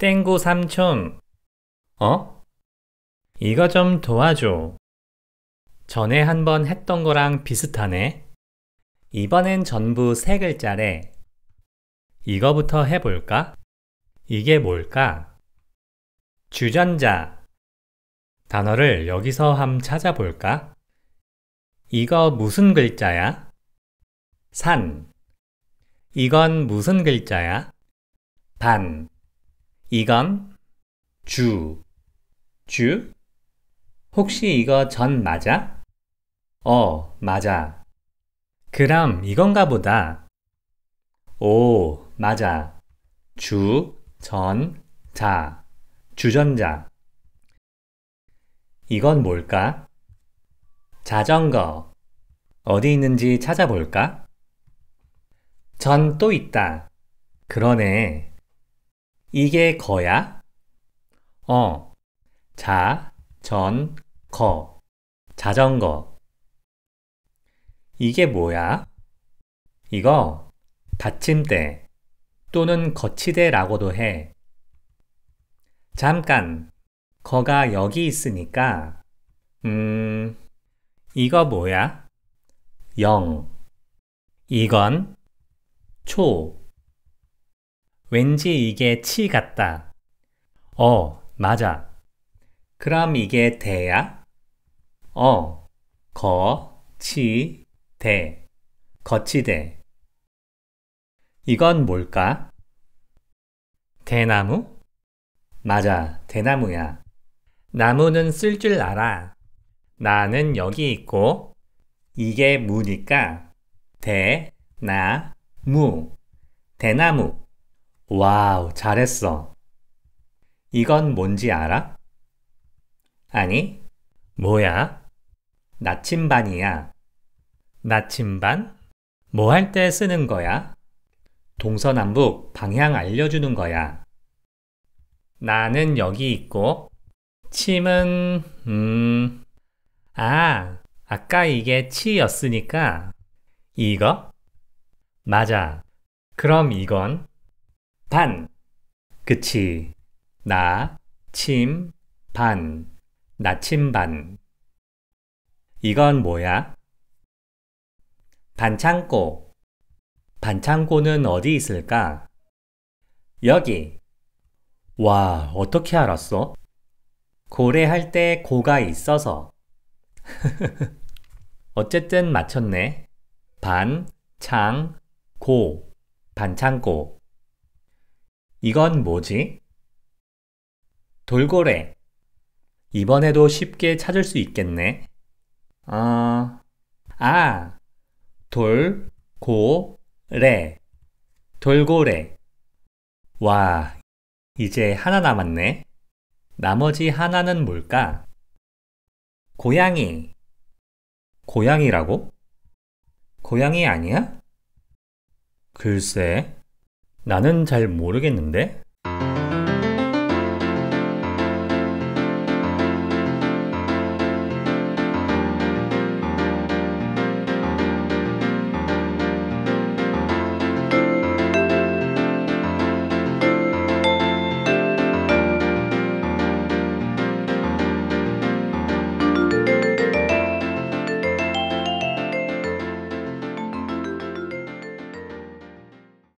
땡구 삼촌. 어? 이거 좀 도와줘. 전에 한 번 했던 거랑 비슷하네. 이번엔 전부 세 글자래. 이거부터 해볼까? 이게 뭘까? 주전자. 단어를 여기서 함 찾아볼까? 이거 무슨 글자야? 산. 이건 무슨 글자야? 반. 이간 주, 주? 혹시 이거 전 맞아? 어, 맞아. 그럼 이건가 보다. 오, 맞아. 주, 전, 자, 주전자. 이건 뭘까? 자전거. 어디 있는지 찾아볼까? 전 또 있다. 그러네. 이게 거야? 어. 자, 전, 거. 자전거. 이게 뭐야? 이거 받침대 또는 거치대라고도 해. 잠깐. 거가 여기 있으니까 음, 이거 뭐야? 영. 이건 초. 왠지 이게 치 같다. 어, 맞아. 그럼 이게 대야? 어, 거, 치, 대. 거치대. 이건 뭘까? 대나무? 맞아, 대나무야. 나무는 쓸 줄 알아. 나는 여기 있고, 이게 무니까, 대, 나, 무. 대나무. 와우, 잘했어. 이건 뭔지 알아? 아니, 뭐야? 나침반이야. 나침반? 뭐 할 때 쓰는 거야? 동서남북 방향 알려주는 거야. 나는 여기 있고, 침은, 음, 아, 아까 이게 치였으니까, 이거? 맞아. 그럼 이건? 반 그치 나침 반 나침반 이건 뭐야? 반창고 반창고는 어디 있을까? 여기 와 어떻게 알았어? 고래할 때 고가 있어서 어쨌든 맞췄네 반창고 반창고 이건 뭐지? 돌고래. 이번에도 쉽게 찾을 수 있겠네. 아, 아, 돌, 고, 래. 돌고래. 와, 이제 하나 남았네. 나머지 하나는 뭘까? 고양이. 고양이라고? 고양이 아니야? 글쎄. 나는 잘 모르겠는데?